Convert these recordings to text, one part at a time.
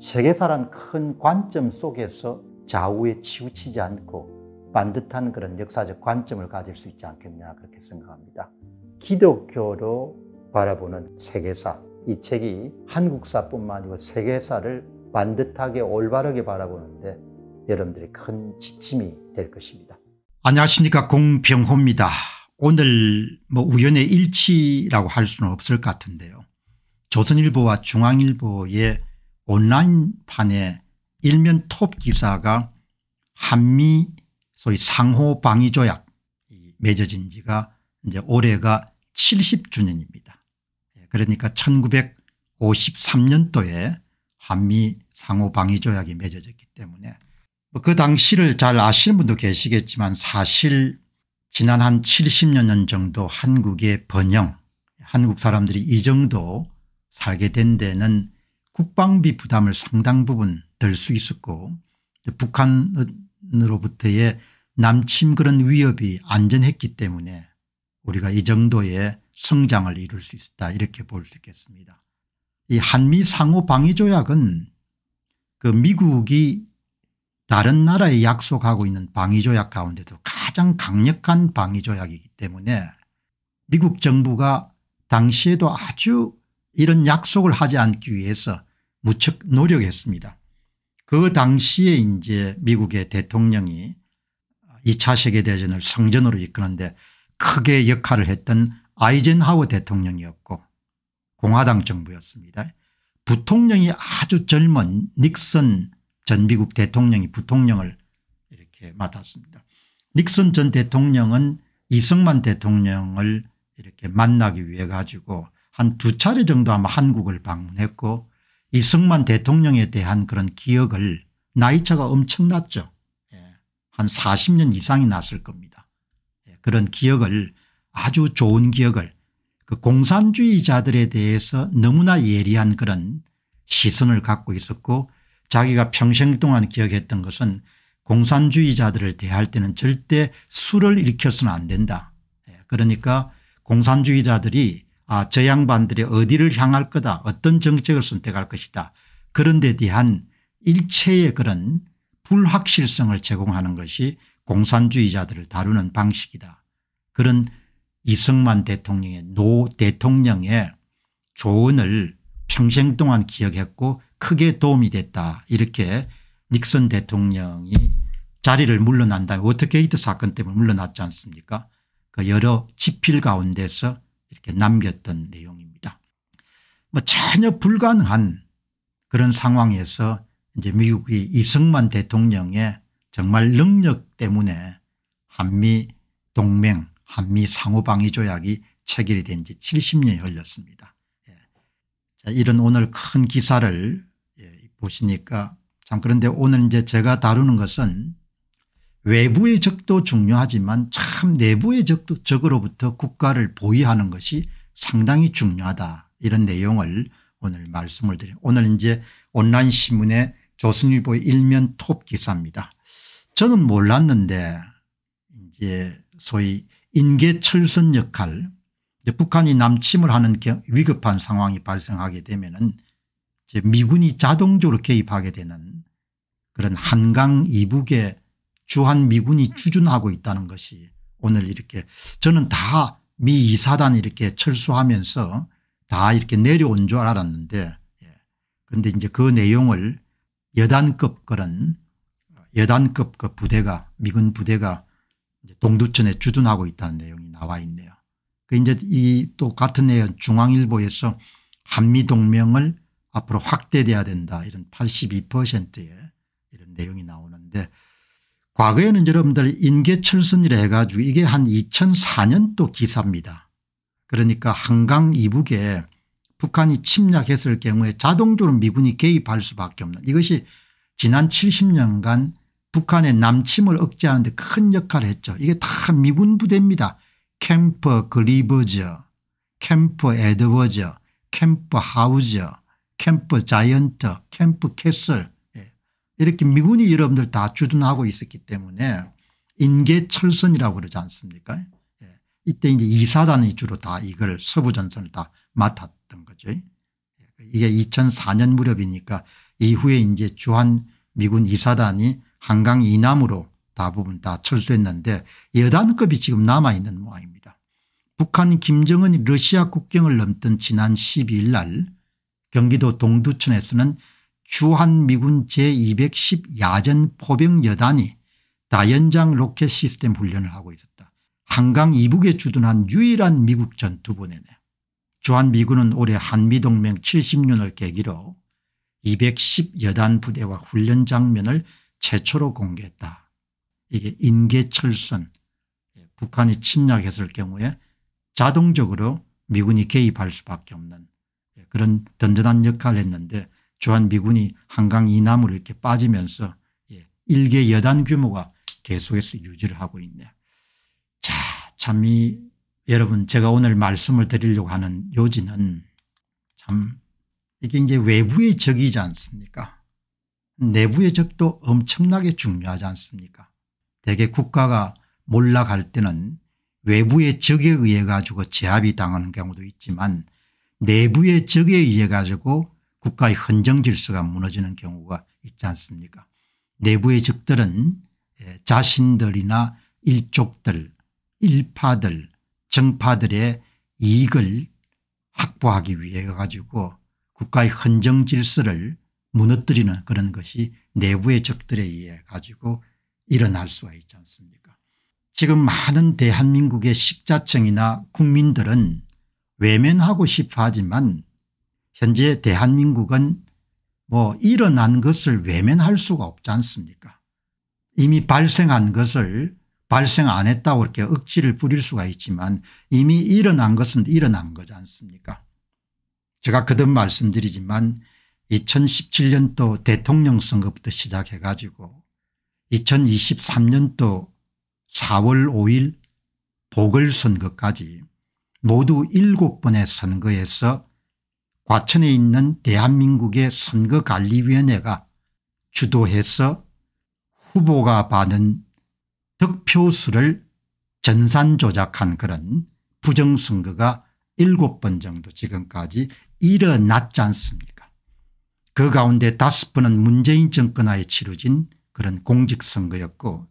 세계사란 큰 관점 속에서 좌우에 치우치지 않고 반듯한 그런 역사적 관점을 가질 수 있지 않겠냐 그렇게 생각합니다. 기독교로 바라보는 세계사 이 책이 한국사뿐만 아니고 세계사를 반듯하게 올바르게 바라보는데 여러분들이 큰 지침이 될 것입니다. 안녕하십니까 공병호입니다. 오늘 뭐 우연의 일치라고 할 수는 없을 것 같은데요. 조선일보와 중앙일보의 온라인판에 일면 톱 기사가 한미 소위 상호 방위 조약 맺어진 지가 이제 올해가 70주년입니다. 예, 그러니까 1953년도에 한미 상호 방위 조약이 맺어졌기 때문에 뭐 그 당시를 잘 아시는 분도 계시겠지만 사실 지난 한 70년 정도 한국의 번영 한국 사람들이 이 정도 살게 된 데는 국방비 부담을 상당 부분 덜 수 있었고 북한으로부터의 남침 그런 위협이 안전했기 때문에 우리가 이 정도의 성장을 이룰 수 있었다 이렇게 볼 수 있겠습니다. 이 한미 상호 방위 조약은 그 미국이 다른 나라에 약속하고 있는 방위 조약 가운데도 가장 강력한 방위 조약이기 때문에 미국 정부가 당시에도 아주 이런 약속을 하지 않기 위해서 무척 노력했습니다. 그 당시에 이제 미국의 대통령이 2차 세계대전을 성전으로 이끄는데 크게 역할을 했던 아이젠하워 대통령이었고 공화당 정부였습니다. 부통령이 아주 젊은 닉슨 전 미국 대통령이 부통령을 이렇게 맡았습니다. 닉슨 전 대통령은 이승만 대통령을 이렇게 만나기 위해 가지고 한 두 차례 정도 아마 한국을 방문했고 이승만 대통령에 대한 그런 기억을 나이차가 엄청났죠. 예, 한 40년 이상이 났을 겁니다. 예, 그런 기억을 아주 좋은 기억을 그 공산주의자들에 대해서 너무나 예리한 그런 시선을 갖고 있었고 자기가 평생 동안 기억했던 것은 공산주의자들을 대할 때는 절대 술을 일으켜서는 안 된다. 예, 그러니까 공산주의자들이 아, 저 양반들이 어디를 향할 거다 어떤 정책을 선택할 것이다 그런 데 대한 일체의 그런 불확실성을 제공하는 것이 공산주의자들을 다루는 방식이다. 그런 이승만 대통령의 노 대통령의 조언을 평생 동안 기억했고 크게 도움이 됐다 이렇게 닉슨 대통령이 자리를 물러난 다음 워터게이트 사건 때문에 물러났지 않습니까 그 여러 지필 가운데서 이렇게 남겼던 내용입니다. 뭐 전혀 불가능한 그런 상황에서 이제 미국이 이승만 대통령의 정말 능력 때문에 한미 동맹 한미 상호방위 조약이 체결이 된 지 70년이 걸렸습니다. 예. 자, 이런 오늘 큰 기사를 예, 보시니까 참 그런데 오늘 이제 제가 다루는 것은 외부의 적도 중요하지만 참 내부의 적, 도 적으로부터 국가를 보위하는 것이 상당히 중요하다 이런 내용을 오늘 말씀을 드려요. 오늘 이제 온라인 신문의 조선일보의 일면 톱 기사입니다. 저는 몰랐는데 이제 소위 인계철선 역할 북한이 남침을 하는 위급한 상황이 발생하게 되면은 미군이 자동적으로 개입하게 되는 그런 한강 이북의 주한미군이 주둔하고 음. 있다는 것이 오늘 이렇게 저는 다 미 이사단 이렇게 철수하면서 다 이렇게 내려온 줄 알았는데 그런데 예. 이제 그 내용을 여단급 그런 여단급 그 부대가 미군 부대가 동두천에 주둔하고 있다는 내용이 나와 있네요. 그 이제 이 또 같은 해에 중앙일보에서 한미동맹을 앞으로 확대돼야 된다 이런 82%의 이런 내용이 나오는데 과거에는 여러분들 인계철선이라 해가지고 이게 한 2004년도 기사입니다. 그러니까 한강 이북에 북한이 침략했을 경우에 자동적으로 미군이 개입할 수밖에 없는 이것이 지난 70년간 북한의 남침을 억제하는데 큰 역할을 했죠. 이게 다 미군 부대입니다. 캠퍼 그리버저 캠퍼 에드워저 캠퍼 하우저 캠퍼 자이언트 캠퍼 캐슬 이렇게 미군이 여러분들 다 주둔하고 있었기 때문에 인계철선이라고 그러지 않습니까 예. 이때 이제 이사단이 주로 다 이걸 서부전선을 다 맡았던 거죠. 예. 이게 2004년 무렵이니까 이후에 이제 주한 미군 이사단이 한강 이남으로 대부분 다 철수했는데 여단급이 지금 남아있는 모양입니다. 북한 김정은이 러시아 국경을 넘던 지난 12일 날 경기도 동두천에서는 주한미군 제210 야전 포병 여단이 다연장 로켓 시스템 훈련을 하고 있었다. 한강 이북에 주둔한 유일한 미국 전투부네네. 주한미군은 올해 한미동맹 70년을 계기로 210여단 부대와 훈련 장면을 최초로 공개했다. 이게 인계철선 예, 북한이 침략했을 경우에 자동적으로 미군이 개입할 수밖에 없는 예, 그런 든든한 역할을 했는데 주한미군이 한강 이남으로 이렇게 빠지면서 예, 일개 여단 규모가 계속해서 유지를 하고 있네요. 자, 참이 여러분 제가 오늘 말씀을 드리려고 하는 요지는 참 이게 이제 외부의 적이지 않습니까 내부의 적도 엄청나게 중요하지 않습니까 대개 국가가 몰락할 때는 외부의 적에 의해 가지고 제압이 당하는 경우도 있지만 내부의 적에 의해 가지고 국가의 헌정 질서가 무너지는 경우가 있지 않습니까 내부의 적들은 예, 자신들이나 일족들 일파들 정파들의 이익을 확보하기 위해 가지고 국가의 헌정 질서를 무너뜨리는 그런 것이 내부의 적들에 의해 가지고 일어날 수가 있지 않습니까 지금 많은 대한민국의 식자층이나 국민들은 외면하고 싶어 하지만 현재 대한민국은 뭐 일어난 것을 외면할 수가 없지 않습니까 이미 발생한 것을 발생 안 했다고 이렇게 억지를 부릴 수가 있지만 이미 일어난 것은 일어난 거지 않습니까 제가 그듭 말씀드리지만 2017년도 대통령 선거부터 시작해 가지고 2023년도 4월 5일 보궐선거까지 모두 7번의 선거에서 과천에 있는 대한민국의 선거관리위원회가 주도해서 후보가 받은 득표수를 전산 조작한 그런 부정선거가 7번 정도 지금까지 일어났지 않습니까 그 가운데 5번은 문재인 정권하에 치루진 그런 공직선거였고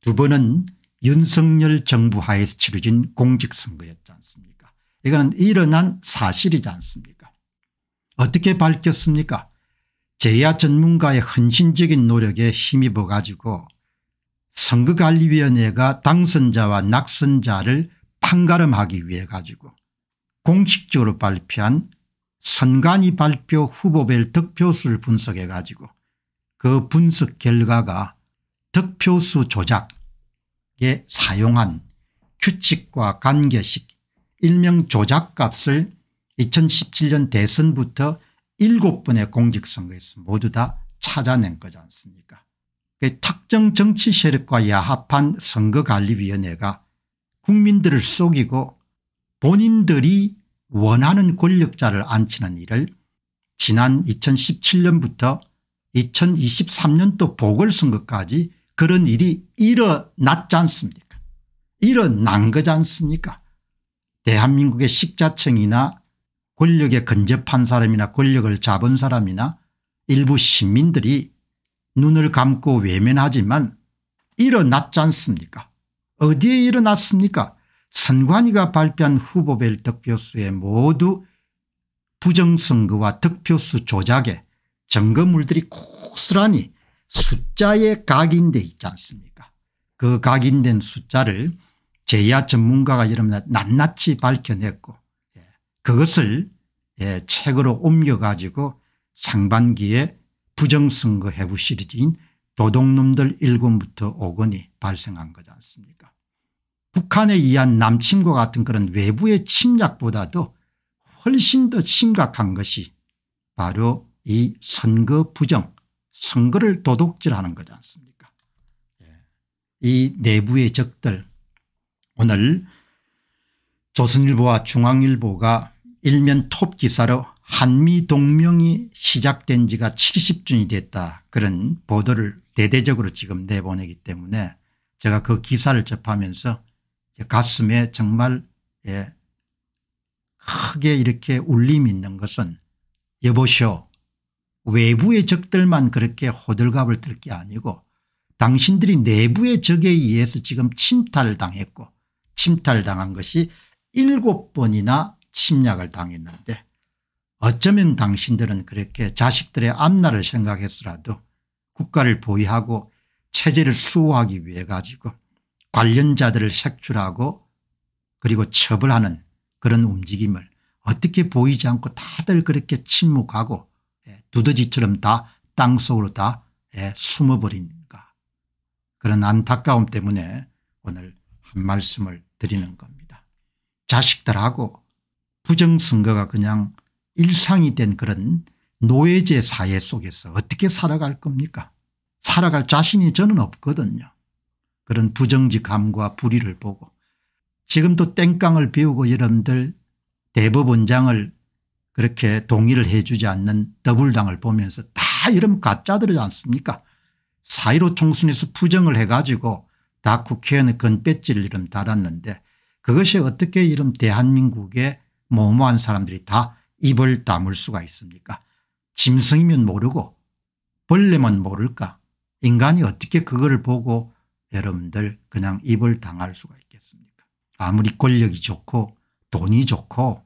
두 번은 윤석열 정부 하에서 치루진 공직선거였지 않습니까 이거는 일어난 사실이지 않습니까 어떻게 밝혔습니까 재야 전문가의 헌신적인 노력에 힘입어 가지고 선거관리위원회가 당선자와 낙선자를 판가름하기 위해 가지고 공식적으로 발표한 선관위 발표 후보별 득표수를 분석해 가지고 그 분석 결과가 득표수 조작에 사용한 규칙과 관계식 일명 조작값을 2017년 대선부터 7번의 공직선거에서 모두 다 찾아낸 거지 않습니까 그 특정 정치 세력과 야합한 선거관리위원회가 국민들을 속이고 본인들이 원하는 권력자를 앉히는 일을 지난 2017년부터 2023년도 보궐선거까지 그런 일이 일어났지 않습니까 일어난 거지 않습니까 대한민국의 식자층이나 권력에 근접한 사람이나 권력을 잡은 사람이나 일부 시민들이 눈을 감고 외면하지만 일어났지 않습니까 어디에 일어났습니까 선관위가 발표한 후보별 득표수에 모두 부정선거와 득표수 조작에 점거물들이 고스란히 숫자에 각인돼 있지 않습니까 그 각인된 숫자를 제야 전문가가 여러분 낱낱이 밝혀냈고 그것을 예, 책으로 옮겨가지고 상반기에 부정선거 해부 시리즈인 도둑놈들 1권부터 5권이 발생한 거지 않습니까 북한에 의한 남침과 같은 그런 외부의 침략보다도 훨씬 더 심각한 것이 바로 이 선거 부정 선거를 도둑질하는 거지 않습니까 예. 이 내부의 적들 오늘 조선일보와 중앙일보가 일면 톱 기사로 한미 동명이 시작된 지가 70주년이 됐다 그런 보도를 대대적으로 지금 내보내기 때문에 제가 그 기사를 접하면서 가슴에 정말 예 크게 이렇게 울림이 있는 것은 여보시오 외부의 적들만 그렇게 호들갑을 들게 아니고 당신들이 내부의 적에 의해서 지금 침탈당했고 침탈당한 것이 일 번이나 침략을 당했는데 어쩌면 당신들은 그렇게 자식들의 앞날을 생각해서라도 국가를 보위하고 체제를 수호하기 위해 가지고 관련자들을 색출하고 그리고 처벌하는 그런 움직임을 어떻게 보이지 않고 다들 그렇게 침묵하고 예, 두더지처럼 다 땅속으로 다 예, 숨어버린가 그런 안타까움 때문에 오늘 한 말씀을 드리는 겁니다. 자식들하고 부정선거가 그냥 일상이 된 그런 노예제 사회 속에서 어떻게 살아갈 겁니까 살아갈 자신이 저는 없거든요. 그런 부정직함과 불의를 보고 지금도 땡깡을 비우고 여러분들 대법원장을 그렇게 동의를 해 주지 않는 더블당을 보면서 다 이런 가짜들이지 않습니까 사이로 총선에서 부정을 해 가지고 다 국회의원의 건배지를 이름 달았는데 그것이 어떻게 이런 대한민국의 모모한 사람들이 다 입을 다물 수가 있습니까 짐승이면 모르고 벌레만 모를까 인간이 어떻게 그거를 보고 여러분들 그냥 입을 당할 수가 있겠습니까 아무리 권력이 좋고 돈이 좋고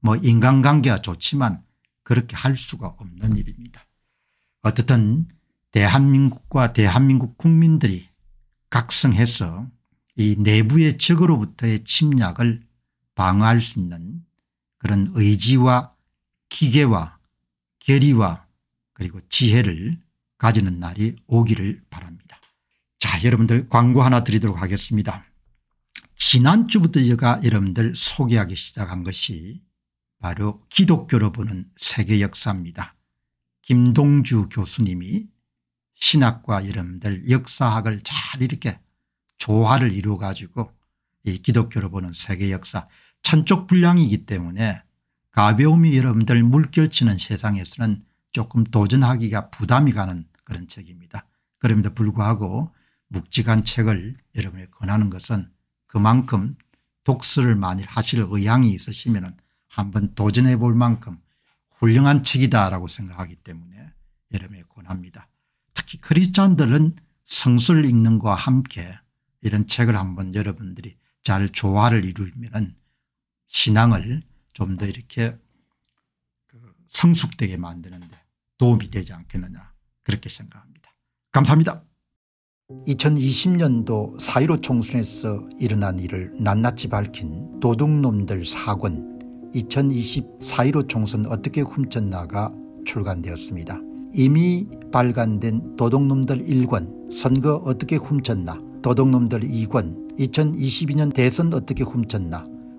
뭐 인간관계가 좋지만 그렇게 할 수가 없는 일입니다. 어떻든 대한민국과 대한민국 국민들이 각성해서 이 내부의 적으로부터의 침략을 방어할 수 있는 그런 의지와 기계와 결의와 그리고 지혜를 가지는 날이 오기를 바랍니다. 자 여러분들 광고 하나 드리도록 하겠습니다. 지난주부터 제가 여러분들 소개하기 시작한 것이 바로 기독교로 보는 세계 역사입니다. 김동주 교수님이 신학과 여러분들 역사학을 잘 이렇게 조화를 이루어 가지고 이 기독교로 보는 세계 역사 찬쪽 분량이기 때문에 가벼움이 여러분들 물결치는 세상에서는 조금 도전하기가 부담이 가는 그런 책입니다. 그럼에도 불구하고 묵직한 책을 여러분이 권하는 것은 그만큼 독서를 많이 하실 의향이 있으시면 한번 도전해 볼 만큼 훌륭한 책이다라고 생각하기 때문에 여러분이 권합니다. 특히 크리스찬들은 성서를 읽는 것과 함께 이런 책을 한번 여러분들이 잘 조화를 이루면 신앙을 좀 더 이렇게 그 성숙되게 만드는데 도움이 되지 않겠느냐 그렇게 생각합니다. 감사합니다. 2020년도 4.15 총선에서 일어난 일을 낱낱이 밝힌 도둑놈들 4권 2020 4.15 총선 어떻게 훔쳤나가 출간되었습니다. 이미 발간된 도둑놈들 1권 선거 어떻게 훔쳤나 도둑놈들 2권 2022년 대선 어떻게 훔쳤나